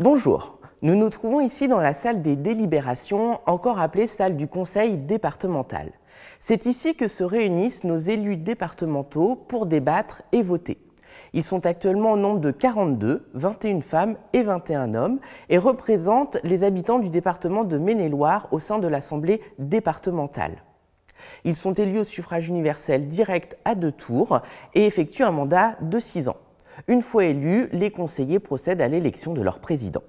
Bonjour, nous nous trouvons ici dans la salle des délibérations, encore appelée salle du conseil départemental. C'est ici que se réunissent nos élus départementaux pour débattre et voter. Ils sont actuellement au nombre de 42, 21 femmes et 21 hommes, et représentent les habitants du département de Maine-et-Loire au sein de l'Assemblée départementale. Ils sont élus au suffrage universel direct à deux tours et effectuent un mandat de 6 ans. Une fois élus, les conseillers procèdent à l'élection de leur président.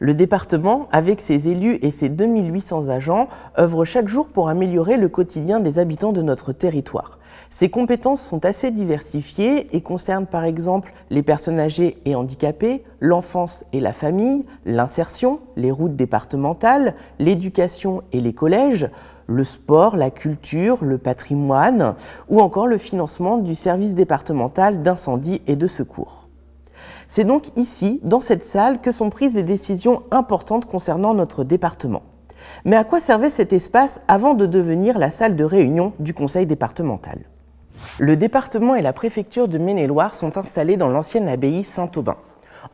Le département, avec ses élus et ses 2800 agents, œuvre chaque jour pour améliorer le quotidien des habitants de notre territoire. Ses compétences sont assez diversifiées et concernent par exemple les personnes âgées et handicapées, l'enfance et la famille, l'insertion, les routes départementales, l'éducation et les collèges, le sport, la culture, le patrimoine ou encore le financement du service départemental d'incendie et de secours. C'est donc ici, dans cette salle, que sont prises des décisions importantes concernant notre département. Mais à quoi servait cet espace avant de devenir la salle de réunion du conseil départemental Le département et la préfecture de Maine-et-Loire sont installés dans l'ancienne abbaye Saint-Aubin.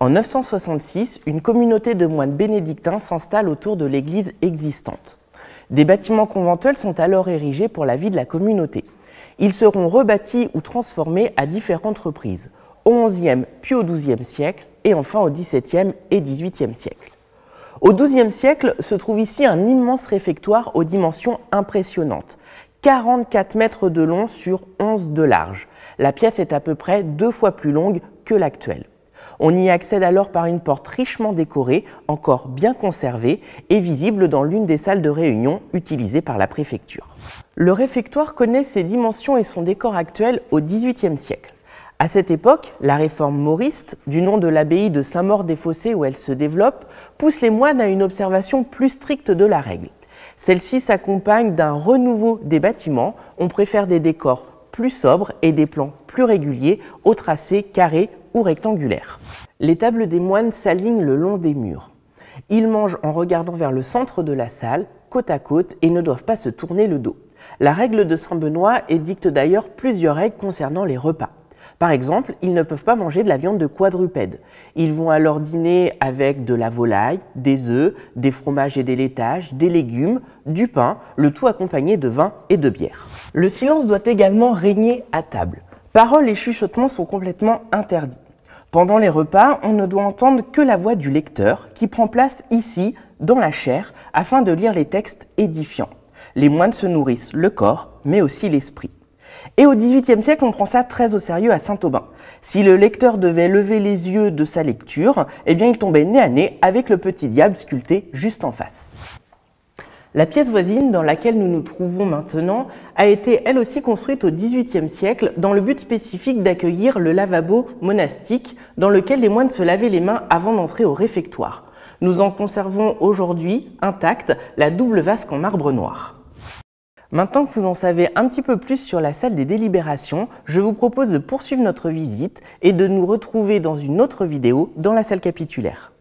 En 966, une communauté de moines bénédictins s'installe autour de l'église existante. Des bâtiments conventuels sont alors érigés pour la vie de la communauté. Ils seront rebâtis ou transformés à différentes reprises, au XIe puis au XIIe siècle, et enfin au XVIIe et XVIIIe siècle. Au XIIe siècle se trouve ici un immense réfectoire aux dimensions impressionnantes, 44 mètres de long sur 11 de large. La pièce est à peu près deux fois plus longue que l'actuelle. On y accède alors par une porte richement décorée, encore bien conservée, et visible dans l'une des salles de réunion utilisées par la préfecture. Le réfectoire connaît ses dimensions et son décor actuel au XVIIIe siècle. À cette époque, la réforme mauriste, du nom de l'abbaye de Saint-Maur-des-Fossés où elle se développe, pousse les moines à une observation plus stricte de la règle. Celle-ci s'accompagne d'un renouveau des bâtiments, on préfère des décors plus sobres et des plans plus réguliers au tracé carré ou rectangulaires. Les tables des moines s'alignent le long des murs. Ils mangent en regardant vers le centre de la salle, côte à côte, et ne doivent pas se tourner le dos. La règle de Saint Benoît édicte d'ailleurs plusieurs règles concernant les repas. Par exemple, ils ne peuvent pas manger de la viande de quadrupède. Ils vont alors dîner avec de la volaille, des œufs, des fromages et des laitages, des légumes, du pain, le tout accompagné de vin et de bière. Le silence doit également régner à table. Paroles et chuchotements sont complètement interdits. Pendant les repas, on ne doit entendre que la voix du lecteur qui prend place ici, dans la chair, afin de lire les textes édifiants. Les moines se nourrissent le corps, mais aussi l'esprit. Et au XVIIIe siècle, on prend ça très au sérieux à Saint-Aubin. Si le lecteur devait lever les yeux de sa lecture, eh bien il tombait nez à nez avec le petit diable sculpté juste en face. La pièce voisine dans laquelle nous nous trouvons maintenant a été elle aussi construite au XVIIIe siècle dans le but spécifique d'accueillir le lavabo monastique dans lequel les moines se lavaient les mains avant d'entrer au réfectoire. Nous en conservons aujourd'hui intacte la double vasque en marbre noir. Maintenant que vous en savez un petit peu plus sur la salle des délibérations, je vous propose de poursuivre notre visite et de nous retrouver dans une autre vidéo dans la salle capitulaire.